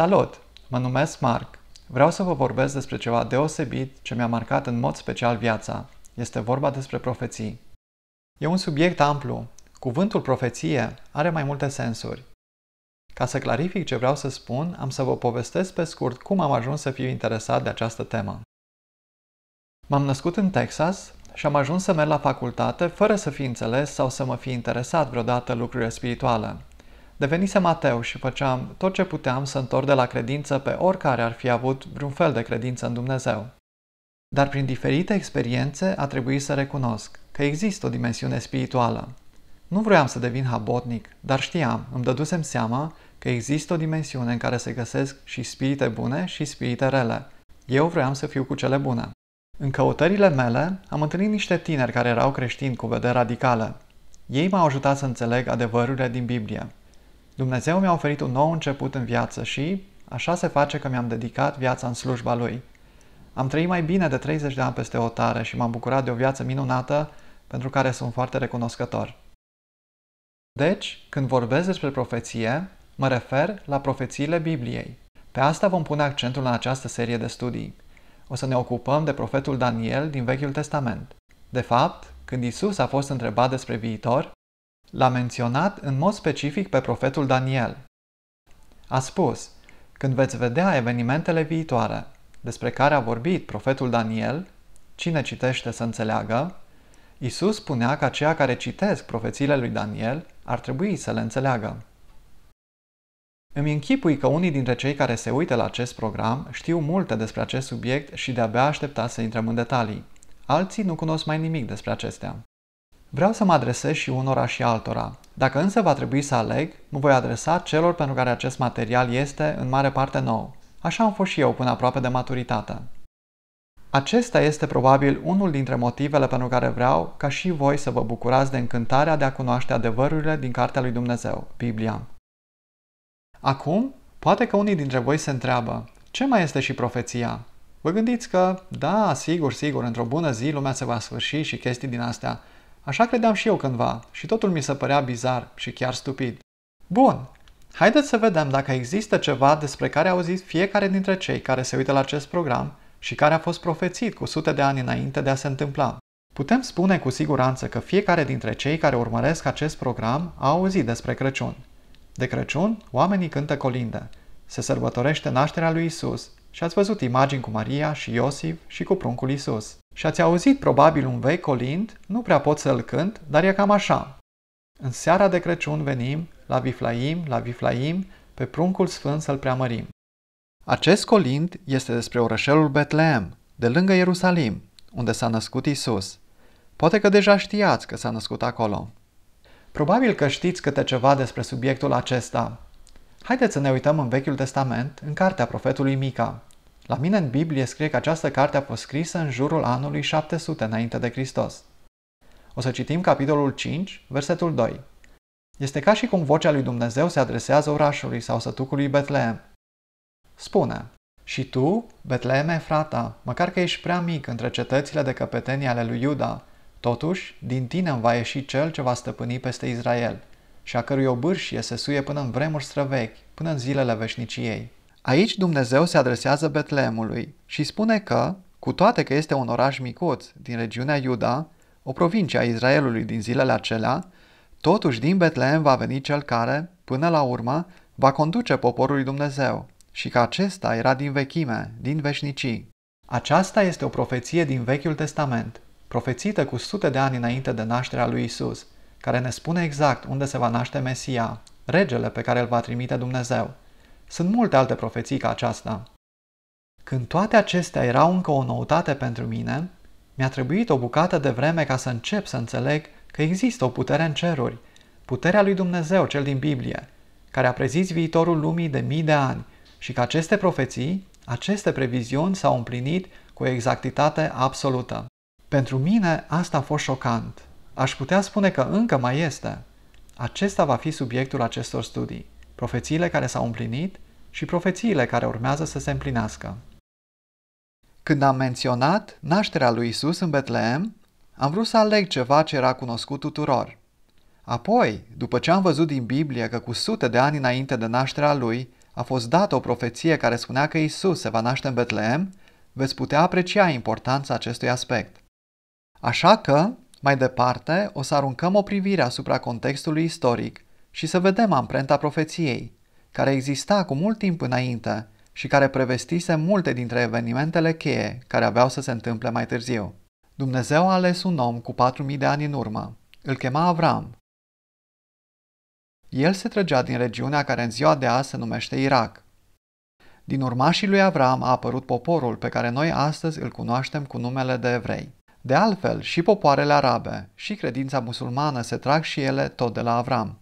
Salut! Mă numesc Marc. Vreau să vă vorbesc despre ceva deosebit ce mi-a marcat în mod special viața. Este vorba despre profeții. E un subiect amplu. Cuvântul profeție are mai multe sensuri. Ca să clarific ce vreau să spun, am să vă povestesc pe scurt cum am ajuns să fiu interesat de această temă. M-am născut în Texas și am ajuns să merg la facultate fără să fi înțeles sau să mă fi interesat vreodată lucrurile spirituale, Devenise Mateu și făceam tot ce puteam să întorc de la credință pe oricare ar fi avut vreun fel de credință în Dumnezeu. Dar prin diferite experiențe a trebuit să recunosc că există o dimensiune spirituală. Nu vroiam să devin habotnic, dar știam, îmi dădusem seama că există o dimensiune în care se găsesc și spirite bune și spirite rele. Eu vroiam să fiu cu cele bune. În căutările mele am întâlnit niște tineri care erau creștini cu vedere radicală. Ei m-au ajutat să înțeleg adevărurile din Biblie. Dumnezeu mi-a oferit un nou început în viață și așa se face că mi-am dedicat viața în slujba Lui. Am trăit mai bine de 30 de ani peste o tare și m-am bucurat de o viață minunată pentru care sunt foarte recunoscător. Deci, când vorbesc despre profeție, mă refer la profețiile Bibliei. Pe asta vom pune accentul în această serie de studii. O să ne ocupăm de profetul Daniel din Vechiul Testament. De fapt, când Isus a fost întrebat despre viitor, l-a menționat în mod specific pe profetul Daniel. A spus, când veți vedea evenimentele viitoare, despre care a vorbit profetul Daniel, cine citește să înțeleagă, Isus spunea că aceia care citesc profețiile lui Daniel ar trebui să le înțeleagă. Îmi închipui că unii dintre cei care se uită la acest program știu multe despre acest subiect și de-abia aștepta să intrăm în detalii. Alții nu cunosc mai nimic despre acestea. Vreau să mă adresez și unora și altora. Dacă însă va trebui să aleg, mă voi adresa celor pentru care acest material este în mare parte nou. Așa am fost și eu până aproape de maturitate. Acesta este probabil unul dintre motivele pentru care vreau ca și voi să vă bucurați de încântarea de a cunoaște adevărurile din Cartea lui Dumnezeu, Biblia. Acum, poate că unii dintre voi se întreabă, ce mai este și profeția? Vă gândiți că, da, sigur, sigur, într-o bună zi lumea se va sfârși și chestii din astea, Așa credeam și eu cândva și totul mi se părea bizar și chiar stupid. Bun, haideți să vedem dacă există ceva despre care au zis fiecare dintre cei care se uită la acest program și care a fost profețit cu sute de ani înainte de a se întâmpla. Putem spune cu siguranță că fiecare dintre cei care urmăresc acest program a auzit despre Crăciun. De Crăciun, oamenii cântă colinde. Se sărbătorește nașterea lui Isus și ați văzut imagini cu Maria și Iosif și cu pruncul Isus. Și ați auzit probabil un vei colind, nu prea pot să-l cânt, dar e cam așa. În seara de Crăciun venim, la Viflaim, la Viflaim, pe pruncul sfânt să-l preamărim. Acest colind este despre orășelul Betlehem, de lângă Ierusalim, unde s-a născut Isus. Poate că deja știați că s-a născut acolo. Probabil că știți câte ceva despre subiectul acesta. Haideți să ne uităm în Vechiul Testament, în cartea profetului Mica. La mine în Biblie scrie că această carte a fost scrisă în jurul anului 700 înainte de Hristos. O să citim capitolul 5, versetul 2. Este ca și cum vocea lui Dumnezeu se adresează orașului sau sătucului Betlehem. Spune, și tu, Betleeme, frata, măcar că ești prea mic între cetățile de căpetenii ale lui Iuda, totuși, din tine îmi va ieși cel ce va stăpâni peste Israel, și a cărui obârșie se suie până în vremuri străvechi, până în zilele veșniciei. Aici Dumnezeu se adresează Betleemului și spune că, cu toate că este un oraș micuț din regiunea Iuda, o provincie a Israelului din zilele acelea, totuși din Betleem va veni cel care, până la urmă, va conduce poporul lui Dumnezeu și că acesta era din vechime, din veșnicii. Aceasta este o profeție din Vechiul Testament, profețită cu sute de ani înainte de nașterea lui Isus, care ne spune exact unde se va naște Mesia, regele pe care îl va trimite Dumnezeu. Sunt multe alte profeții ca aceasta. Când toate acestea erau încă o noutate pentru mine, mi-a trebuit o bucată de vreme ca să încep să înțeleg că există o putere în ceruri, puterea lui Dumnezeu, cel din Biblie, care a prezis viitorul lumii de mii de ani și că aceste profeții, aceste previziuni s-au împlinit cu o exactitate absolută. Pentru mine asta a fost șocant. Aș putea spune că încă mai este. Acesta va fi subiectul acestor studii. Profețiile care s-au împlinit și profețiile care urmează să se împlinească. Când am menționat nașterea lui Isus în Betleem, am vrut să aleg ceva ce era cunoscut tuturor. Apoi, după ce am văzut din Biblie că cu sute de ani înainte de nașterea lui a fost dată o profeție care spunea că Isus se va naște în Betleem, veți putea aprecia importanța acestui aspect. Așa că, mai departe, o să aruncăm o privire asupra contextului istoric și să vedem amprenta profeției, care exista cu mult timp înainte și care prevestise multe dintre evenimentele cheie care aveau să se întâmple mai târziu. Dumnezeu a ales un om cu 4000 de ani în urmă. Îl chema Avram. El se trăgea din regiunea care în ziua de azi se numește Irak. Din urmașii lui Avram a apărut poporul pe care noi astăzi îl cunoaștem cu numele de evrei. De altfel, și popoarele arabe și credința musulmană se trag și ele tot de la Avram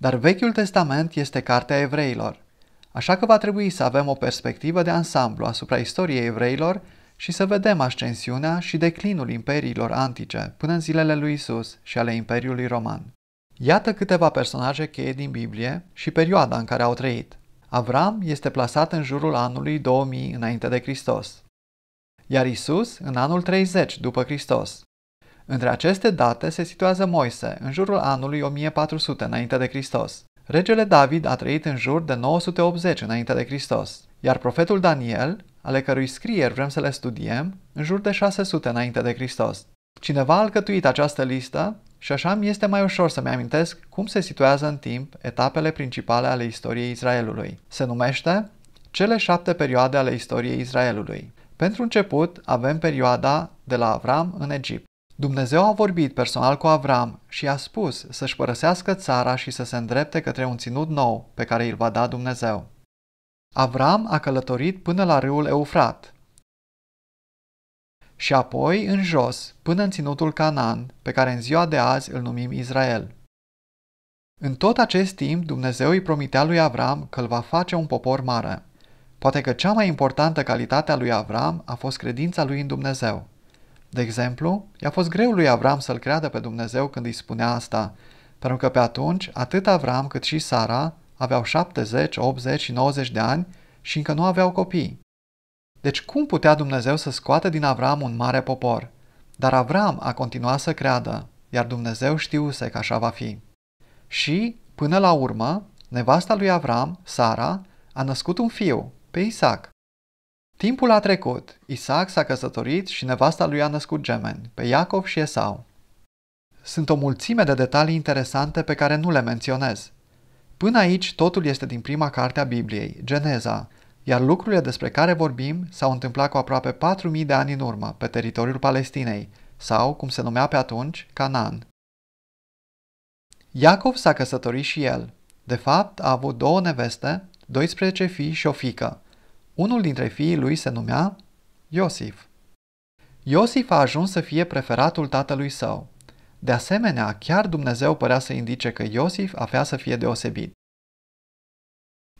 dar Vechiul Testament este cartea evreilor. Așa că va trebui să avem o perspectivă de ansamblu asupra istoriei evreilor și să vedem ascensiunea și declinul imperiilor antice până în zilele lui Isus și ale Imperiului Roman. Iată câteva personaje cheie din Biblie și perioada în care au trăit. Avram este plasat în jurul anului 2000 înainte de Hristos, iar Isus în anul 30 după Hristos. Între aceste date se situează Moise, în jurul anului 1400 înainte de Hristos. Regele David a trăit în jur de 980 înainte de Hristos, iar profetul Daniel, ale cărui scrieri vrem să le studiem, în jur de 600 înainte de Hristos. Cineva a alcătuit această listă și așa mi este mai ușor să-mi amintesc cum se situează în timp etapele principale ale istoriei Israelului. Se numește cele șapte perioade ale istoriei Israelului. Pentru început avem perioada de la Avram în Egipt. Dumnezeu a vorbit personal cu Avram și i-a spus să-și părăsească țara și să se îndrepte către un ținut nou pe care îl va da Dumnezeu. Avram a călătorit până la râul Eufrat și apoi în jos până în ținutul Canaan, pe care în ziua de azi îl numim Israel. În tot acest timp, Dumnezeu îi promitea lui Avram că îl va face un popor mare. Poate că cea mai importantă calitate a lui Avram a fost credința lui în Dumnezeu. De exemplu, i-a fost greu lui Avram să-l creadă pe Dumnezeu când îi spunea asta, pentru că pe atunci atât Avram cât și Sara aveau 70, 80 și 90 de ani și încă nu aveau copii. Deci cum putea Dumnezeu să scoată din Avram un mare popor? Dar Avram a continuat să creadă, iar Dumnezeu știuse că așa va fi. Și, până la urmă, nevasta lui Avram, Sara, a născut un fiu, pe Isaac. Timpul a trecut, Isaac s-a căsătorit și nevasta lui a născut gemeni, pe Iacov și Esau. Sunt o mulțime de detalii interesante pe care nu le menționez. Până aici totul este din prima carte a Bibliei, Geneza, iar lucrurile despre care vorbim s-au întâmplat cu aproape 4.000 de ani în urmă, pe teritoriul Palestinei, sau, cum se numea pe atunci, Canaan. Iacov s-a căsătorit și el. De fapt, a avut două neveste, 12 fii și o fică – unul dintre fiii lui se numea Iosif. Iosif a ajuns să fie preferatul tatălui său. De asemenea, chiar Dumnezeu părea să indice că Iosif avea să fie deosebit.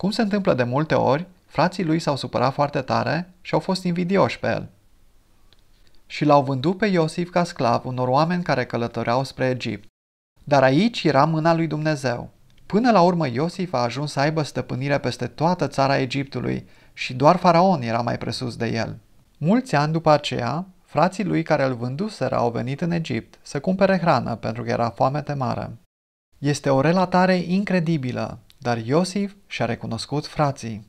Cum se întâmplă de multe ori, frații lui s-au supărat foarte tare și au fost invidioși pe el. Și l-au vândut pe Iosif ca sclav unor oameni care călătoreau spre Egipt. Dar aici era mâna lui Dumnezeu. Până la urmă Iosif a ajuns să aibă stăpânire peste toată țara Egiptului și doar faraon era mai presus de el. Mulți ani după aceea, frații lui care îl vânduseră au venit în Egipt să cumpere hrană pentru că era foamete mare. Este o relatare incredibilă, dar Iosif și-a recunoscut frații.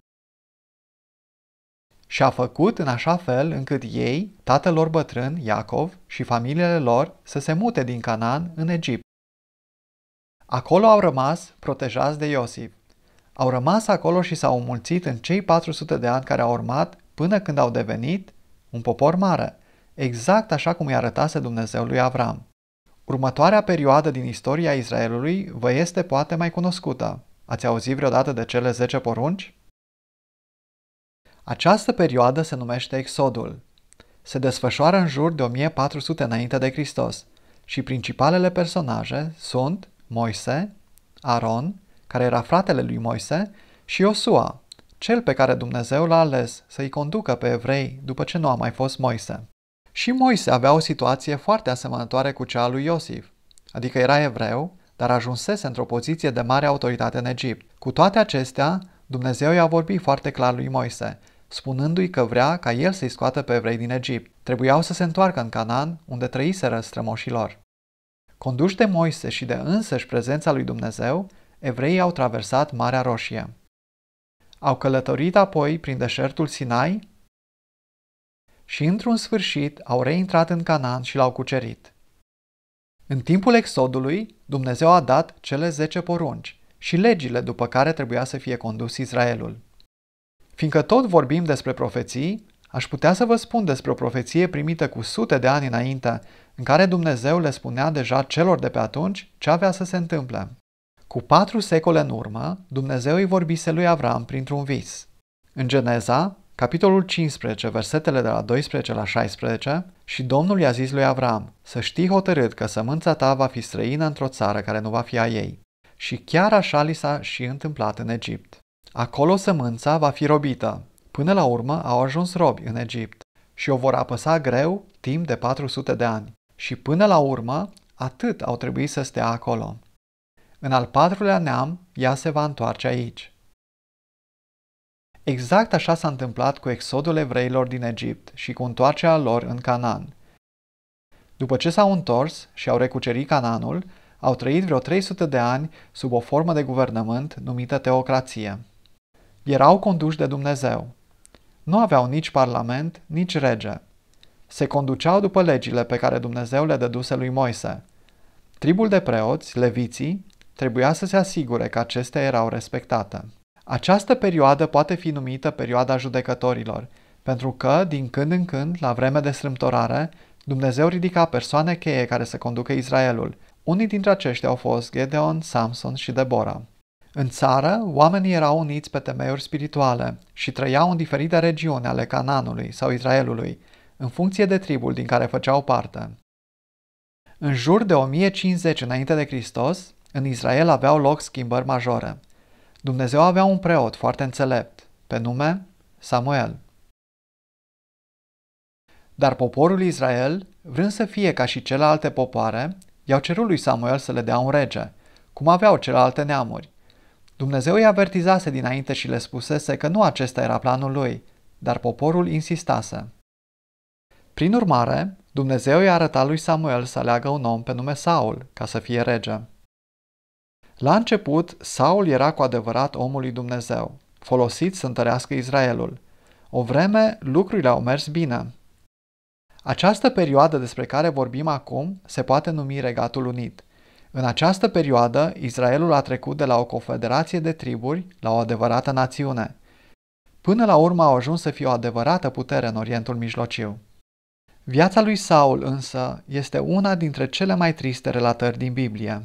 Și a făcut în așa fel încât ei, tatăl lor bătrân, Iacov, și familiile lor să se mute din Canaan în Egipt. Acolo au rămas protejați de Iosif. Au rămas acolo și s-au mulțit în cei 400 de ani care au urmat până când au devenit un popor mare, exact așa cum i arătase Dumnezeu lui Avram. Următoarea perioadă din istoria Israelului vă este poate mai cunoscută. Ați auzit vreodată de cele 10 porunci? Această perioadă se numește Exodul. Se desfășoară în jur de 1400 înainte de Hristos și principalele personaje sunt Moise, Aron, care era fratele lui Moise, și Iosua, cel pe care Dumnezeu l-a ales să-i conducă pe evrei după ce nu a mai fost Moise. Și Moise avea o situație foarte asemănătoare cu cea a lui Iosif, adică era evreu, dar ajunsese într-o poziție de mare autoritate în Egipt. Cu toate acestea, Dumnezeu i-a vorbit foarte clar lui Moise, spunându-i că vrea ca el să-i scoată pe evrei din Egipt. Trebuiau să se întoarcă în Canaan, unde trăiseră strămoșilor. Conduși de Moise și de însăși prezența lui Dumnezeu, evreii au traversat Marea Roșie. Au călătorit apoi prin deșertul Sinai și, într-un sfârșit, au reintrat în Canaan și l-au cucerit. În timpul exodului, Dumnezeu a dat cele zece porunci și legile după care trebuia să fie condus Israelul. Fiindcă tot vorbim despre profeții, aș putea să vă spun despre o profeție primită cu sute de ani înainte, în care Dumnezeu le spunea deja celor de pe atunci ce avea să se întâmple. Cu patru secole în urmă, Dumnezeu îi vorbise lui Avram printr-un vis. În Geneza, capitolul 15, versetele de la 12 la 16, și Domnul i-a zis lui Avram, să știi hotărât că sămânța ta va fi străină într-o țară care nu va fi a ei. Și chiar așa li s-a și întâmplat în Egipt. Acolo sămânța va fi robită. Până la urmă au ajuns robi în Egipt și o vor apăsa greu timp de 400 de ani. Și până la urmă, atât au trebuit să stea acolo. În al patrulea neam, ea se va întoarce aici. Exact așa s-a întâmplat cu exodul evreilor din Egipt și cu întoarcerea lor în Canaan. După ce s-au întors și au recucerit Canaanul, au trăit vreo 300 de ani sub o formă de guvernământ numită teocrație. Erau conduși de Dumnezeu. Nu aveau nici parlament, nici rege. Se conduceau după legile pe care Dumnezeu le dăduse lui Moise. Tribul de preoți, leviții, Trebuia să se asigure că acestea erau respectate. Această perioadă poate fi numită perioada judecătorilor, pentru că, din când în când, la vreme de strâmtorare, Dumnezeu ridica persoane cheie care să conducă Israelul. Unii dintre aceștia au fost Gedeon, Samson și Deborah. În țară, oamenii erau uniți pe temeiuri spirituale și trăiau în diferite regiuni ale Cananului sau Israelului, în funcție de tribul din care făceau parte. În jur de 1050 înainte de Hristos, în Israel aveau loc schimbări majore. Dumnezeu avea un preot foarte înțelept, pe nume Samuel. Dar poporul Israel, vrând să fie ca și celelalte popoare, i-au cerut lui Samuel să le dea un rege, cum aveau celelalte neamuri. Dumnezeu îi avertizase dinainte și le spusese că nu acesta era planul lui, dar poporul insistase. Prin urmare, Dumnezeu i-a arătat lui Samuel să aleagă un om pe nume Saul, ca să fie rege. La început, Saul era cu adevărat omul lui Dumnezeu, folosit să întărească Israelul. O vreme, lucrurile au mers bine. Această perioadă despre care vorbim acum se poate numi Regatul Unit. În această perioadă, Israelul a trecut de la o confederație de triburi la o adevărată națiune. Până la urmă au ajuns să fie o adevărată putere în Orientul Mijlociu. Viața lui Saul însă este una dintre cele mai triste relatări din Biblie.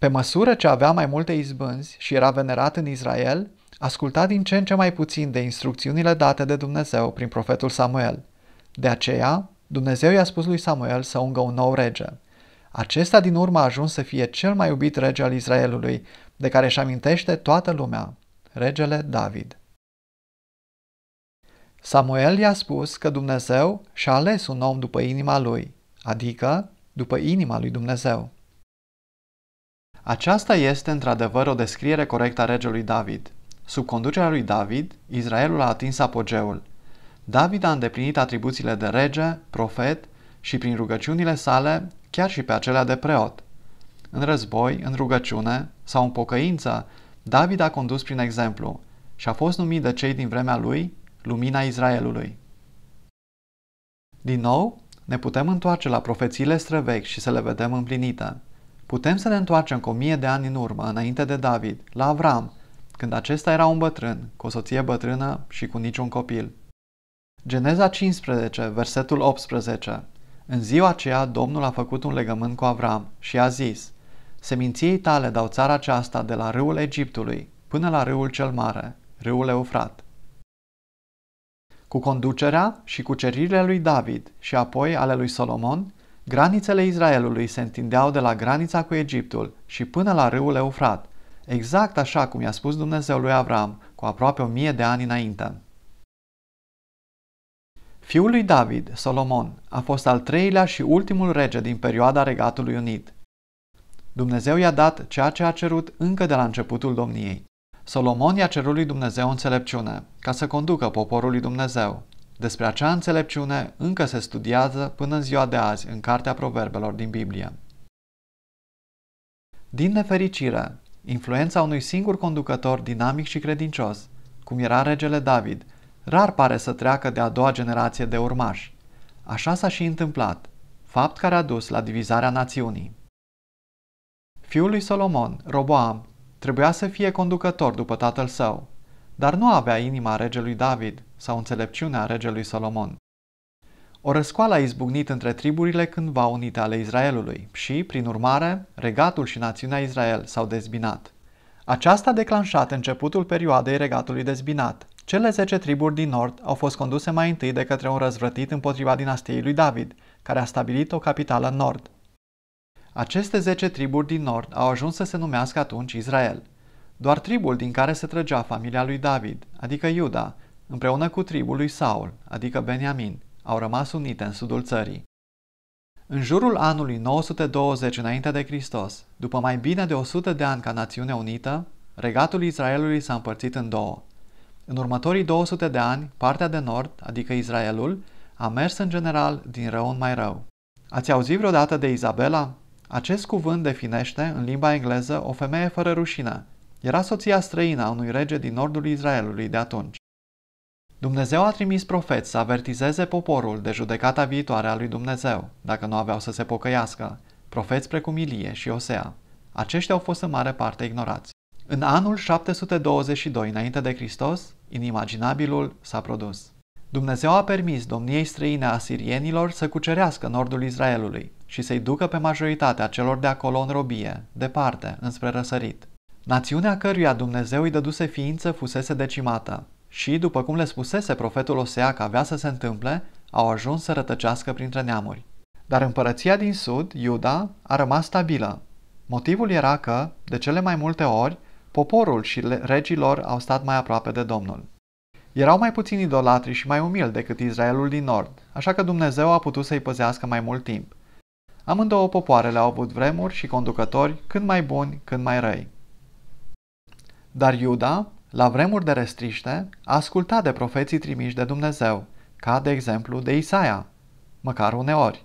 Pe măsură ce avea mai multe izbânzi și era venerat în Israel, asculta din ce în ce mai puțin de instrucțiunile date de Dumnezeu prin profetul Samuel. De aceea, Dumnezeu i-a spus lui Samuel să ungă un nou rege. Acesta din urmă a ajuns să fie cel mai iubit rege al Israelului, de care își amintește toată lumea, regele David. Samuel i-a spus că Dumnezeu și-a ales un om după inima lui, adică după inima lui Dumnezeu. Aceasta este într-adevăr o descriere corectă a regelui David. Sub conducerea lui David, Israelul a atins apogeul. David a îndeplinit atribuțiile de rege, profet și prin rugăciunile sale, chiar și pe acelea de preot. În război, în rugăciune sau în pocăință, David a condus prin exemplu și a fost numit de cei din vremea lui Lumina Israelului. Din nou, ne putem întoarce la profețiile străvechi și să le vedem împlinite. Putem să ne întoarcem cu o mie de ani în urmă, înainte de David, la Avram, când acesta era un bătrân, cu o soție bătrână și cu niciun copil. Geneza 15, versetul 18. În ziua aceea, Domnul a făcut un legământ cu Avram și a zis, Seminției tale dau țara aceasta de la râul Egiptului până la râul cel mare, râul Eufrat. Cu conducerea și cu cuceririle lui David și apoi ale lui Solomon, Granițele Israelului se întindeau de la granița cu Egiptul și până la râul Eufrat, exact așa cum i-a spus Dumnezeu lui Avram cu aproape o mie de ani înainte. Fiul lui David, Solomon, a fost al treilea și ultimul rege din perioada Regatului Unit. Dumnezeu i-a dat ceea ce a cerut încă de la începutul domniei. Solomon i-a cerut lui Dumnezeu înțelepciune, ca să conducă poporul lui Dumnezeu. Despre acea înțelepciune încă se studiază până în ziua de azi în Cartea Proverbelor din Biblie. Din nefericire, influența unui singur conducător dinamic și credincios, cum era regele David, rar pare să treacă de a doua generație de urmași. Așa s-a și întâmplat, fapt care a dus la divizarea națiunii. Fiul lui Solomon, Roboam, trebuia să fie conducător după tatăl său, dar nu avea inima regelui David sau înțelepciunea regelui Solomon. O răscoală a izbucnit între triburile cândva unite ale Israelului și, prin urmare, regatul și națiunea Israel s-au dezbinat. Aceasta a declanșat începutul perioadei regatului dezbinat. Cele 10 triburi din nord au fost conduse mai întâi de către un răzvrătit împotriva dinastiei lui David, care a stabilit o capitală în nord. Aceste 10 triburi din nord au ajuns să se numească atunci Israel – doar tribul din care se trăgea familia lui David, adică Iuda, împreună cu tribul lui Saul, adică Beniamin, au rămas unite în sudul țării. În jurul anului 920 înainte de Hristos, după mai bine de 100 de ani ca națiune unită, regatul Israelului s-a împărțit în două. În următorii 200 de ani, partea de nord, adică Israelul, a mers în general din rău în mai rău. Ați auzit vreodată de Izabela? Acest cuvânt definește, în limba engleză, o femeie fără rușină, era soția străină a unui rege din nordul Israelului de atunci. Dumnezeu a trimis profeți să avertizeze poporul de judecata viitoare a lui Dumnezeu, dacă nu aveau să se pocăiască, profeți precum Ilie și Osea. Aceștia au fost în mare parte ignorați. În anul 722 înainte de Hristos, inimaginabilul s-a produs. Dumnezeu a permis domniei străine a sirienilor să cucerească nordul Israelului și să-i ducă pe majoritatea celor de acolo în robie, departe, înspre răsărit. Națiunea căruia Dumnezeu îi dăduse ființă fusese decimată și, după cum le spusese profetul Osea că avea să se întâmple, au ajuns să rătăcească printre neamuri. Dar împărăția din sud, Iuda, a rămas stabilă. Motivul era că, de cele mai multe ori, poporul și regii lor au stat mai aproape de Domnul. Erau mai puțin idolatri și mai umili decât Israelul din nord, așa că Dumnezeu a putut să-i păzească mai mult timp. Amândouă popoarele au avut vremuri și conducători când mai buni, când mai răi. Dar Iuda, la vremuri de restriște, asculta de profeții trimiși de Dumnezeu, ca de exemplu de Isaia, măcar uneori.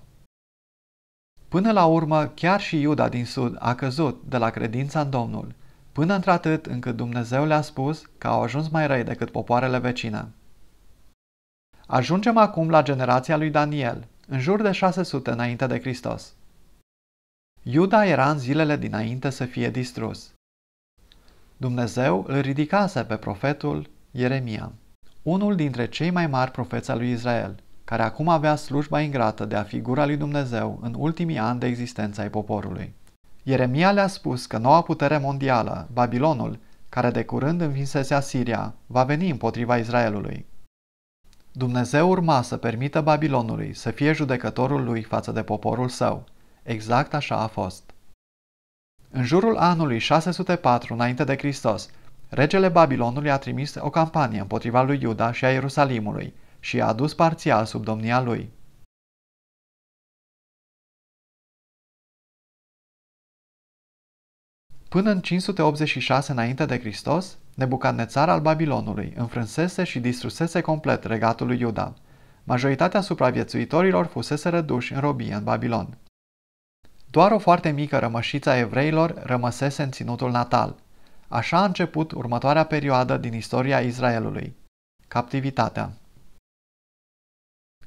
Până la urmă, chiar și Iuda din Sud a căzut de la credința în Domnul, până într-atât încât Dumnezeu le-a spus că au ajuns mai răi decât popoarele vecine. Ajungem acum la generația lui Daniel, în jur de 600 înainte de Hristos. Iuda era în zilele dinainte să fie distrus. Dumnezeu îl ridicase pe profetul Ieremia, unul dintre cei mai mari profeți al lui Israel, care acum avea slujba ingrată de a fi gura lui Dumnezeu în ultimii ani de existență ai poporului. Ieremia le-a spus că noua putere mondială, Babilonul, care de curând învinsese Asiria, va veni împotriva Israelului. Dumnezeu urma să permită Babilonului să fie judecătorul lui față de poporul său. Exact așa a fost. În jurul anului 604 înainte de Hristos, regele Babilonului a trimis o campanie împotriva lui Iuda și a Ierusalimului și a adus parțial sub domnia lui. Până în 586 înainte de Hristos, Nebucadnețar al Babilonului înfrânsese și distrusese complet regatul lui Iuda. Majoritatea supraviețuitorilor fusese reduși în robie în Babilon. Doar o foarte mică rămășiță a evreilor rămăsese în ținutul natal. Așa a început următoarea perioadă din istoria Israelului. Captivitatea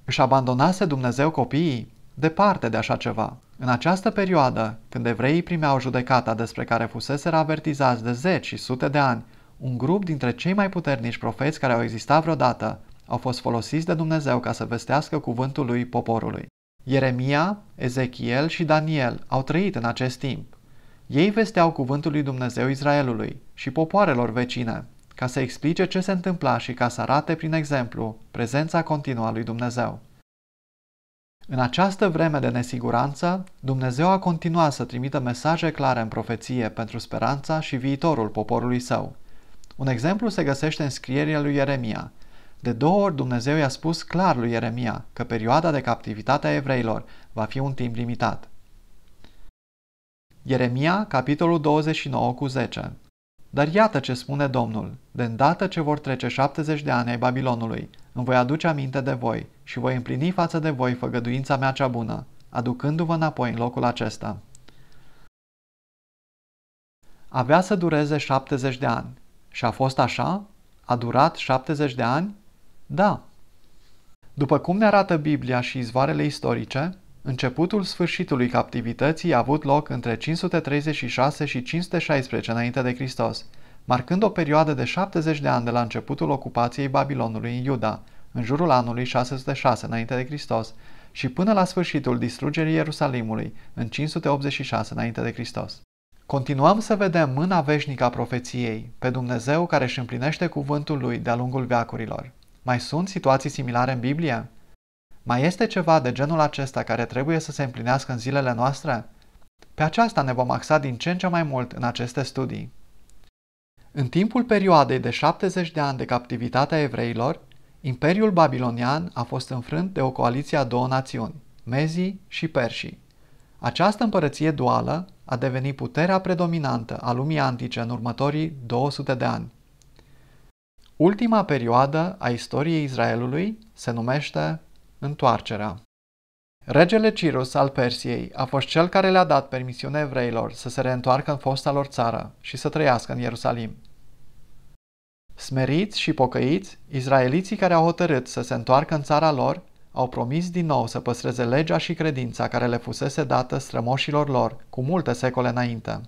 Își abandonase Dumnezeu copiii? Departe de așa ceva. În această perioadă, când evreii primeau judecata despre care fusese avertizați de zeci și sute de ani, un grup dintre cei mai puternici profeți care au existat vreodată au fost folosiți de Dumnezeu ca să vestească cuvântul lui poporului. Ieremia, Ezechiel și Daniel au trăit în acest timp. Ei vesteau cuvântul lui Dumnezeu Israelului și popoarelor vecine, ca să explice ce se întâmpla și ca să arate prin exemplu prezența continuă a lui Dumnezeu. În această vreme de nesiguranță, Dumnezeu a continuat să trimită mesaje clare în profeție pentru speranța și viitorul poporului său. Un exemplu se găsește în scrierile lui Ieremia, de două ori Dumnezeu i-a spus clar lui Ieremia că perioada de captivitate a evreilor va fi un timp limitat. Ieremia, capitolul 29 cu 10 Dar iată ce spune Domnul, de îndată ce vor trece 70 de ani ai Babilonului, îmi voi aduce aminte de voi și voi împlini față de voi făgăduința mea cea bună, aducându-vă înapoi în locul acesta. Avea să dureze 70 de ani. Și a fost așa? A durat 70 de ani? Da. După cum ne arată Biblia și izvoarele istorice, începutul sfârșitului captivității a avut loc între 536 și 516 înainte de Hristos, marcând o perioadă de 70 de ani de la începutul ocupației Babilonului în Iuda, în jurul anului 606 înainte de Hristos, și până la sfârșitul distrugerii Ierusalimului în 586 înainte de Hristos. Continuăm să vedem mâna veșnică a profeției, pe Dumnezeu care își împlinește cuvântul lui de-a lungul veacurilor. Mai sunt situații similare în Biblie? Mai este ceva de genul acesta care trebuie să se împlinească în zilele noastre? Pe aceasta ne vom axa din ce în ce mai mult în aceste studii. În timpul perioadei de 70 de ani de captivitate a evreilor, Imperiul Babilonian a fost înfrânt de o coaliție a două națiuni, Mezii și Persii. Această împărăție duală a devenit puterea predominantă a lumii antice în următorii 200 de ani. Ultima perioadă a istoriei Israelului se numește Întoarcerea. Regele Cirus al Persiei a fost cel care le-a dat permisiune evreilor să se reîntoarcă în fosta lor țară și să trăiască în Ierusalim. Smeriți și pocăiți, izraeliții care au hotărât să se întoarcă în țara lor au promis din nou să păstreze legea și credința care le fusese dată strămoșilor lor cu multe secole înainte.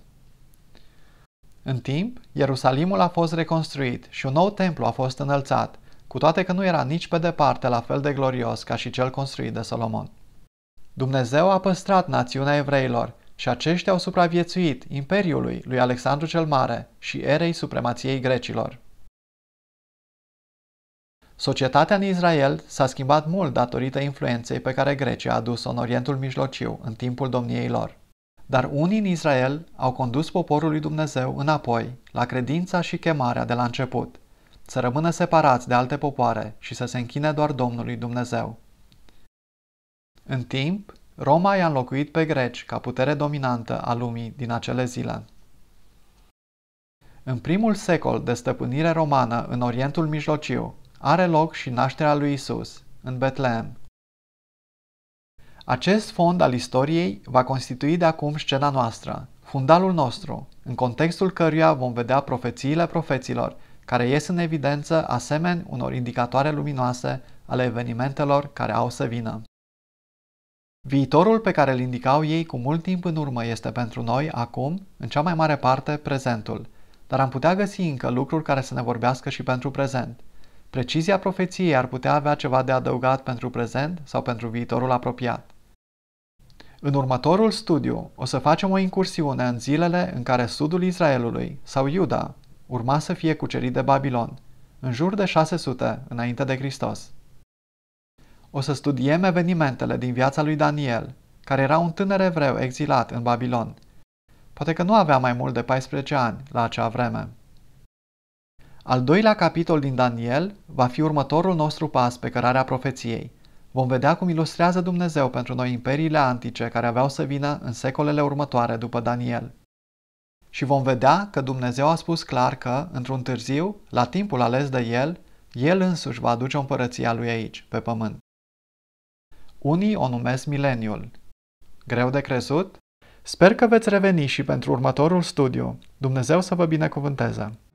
În timp, Ierusalimul a fost reconstruit și un nou templu a fost înălțat, cu toate că nu era nici pe departe la fel de glorios ca și cel construit de Solomon. Dumnezeu a păstrat națiunea evreilor și aceștia au supraviețuit imperiului lui Alexandru cel Mare și erei supremației grecilor. Societatea în Israel s-a schimbat mult datorită influenței pe care Grecia a adus-o în Orientul Mijlociu în timpul domniei lor. Dar unii în Israel au condus poporul lui Dumnezeu înapoi, la credința și chemarea de la început, să rămână separați de alte popoare și să se închine doar Domnului Dumnezeu. În timp, Roma i-a înlocuit pe greci ca putere dominantă a lumii din acele zile. În primul secol de stăpânire romană în Orientul Mijlociu, are loc și nașterea lui Isus, în Betlehem, acest fond al istoriei va constitui de acum scena noastră, fundalul nostru, în contextul căruia vom vedea profețiile profeților, care ies în evidență asemeni unor indicatoare luminoase ale evenimentelor care au să vină. Viitorul pe care îl indicau ei cu mult timp în urmă este pentru noi, acum, în cea mai mare parte, prezentul, dar am putea găsi încă lucruri care să ne vorbească și pentru prezent. Precizia profeției ar putea avea ceva de adăugat pentru prezent sau pentru viitorul apropiat. În următorul studiu o să facem o incursiune în zilele în care sudul Israelului sau Iuda urma să fie cucerit de Babilon, în jur de 600 înainte de Hristos. O să studiem evenimentele din viața lui Daniel, care era un tânăr evreu exilat în Babilon. Poate că nu avea mai mult de 14 ani la acea vreme. Al doilea capitol din Daniel va fi următorul nostru pas pe cărarea profeției – Vom vedea cum ilustrează Dumnezeu pentru noi imperiile antice care aveau să vină în secolele următoare după Daniel. Și vom vedea că Dumnezeu a spus clar că, într-un târziu, la timpul ales de El, El însuși va aduce o împărăție a lui aici, pe pământ. Unii o numesc mileniul. Greu de crezut? Sper că veți reveni și pentru următorul studiu. Dumnezeu să vă binecuvânteze!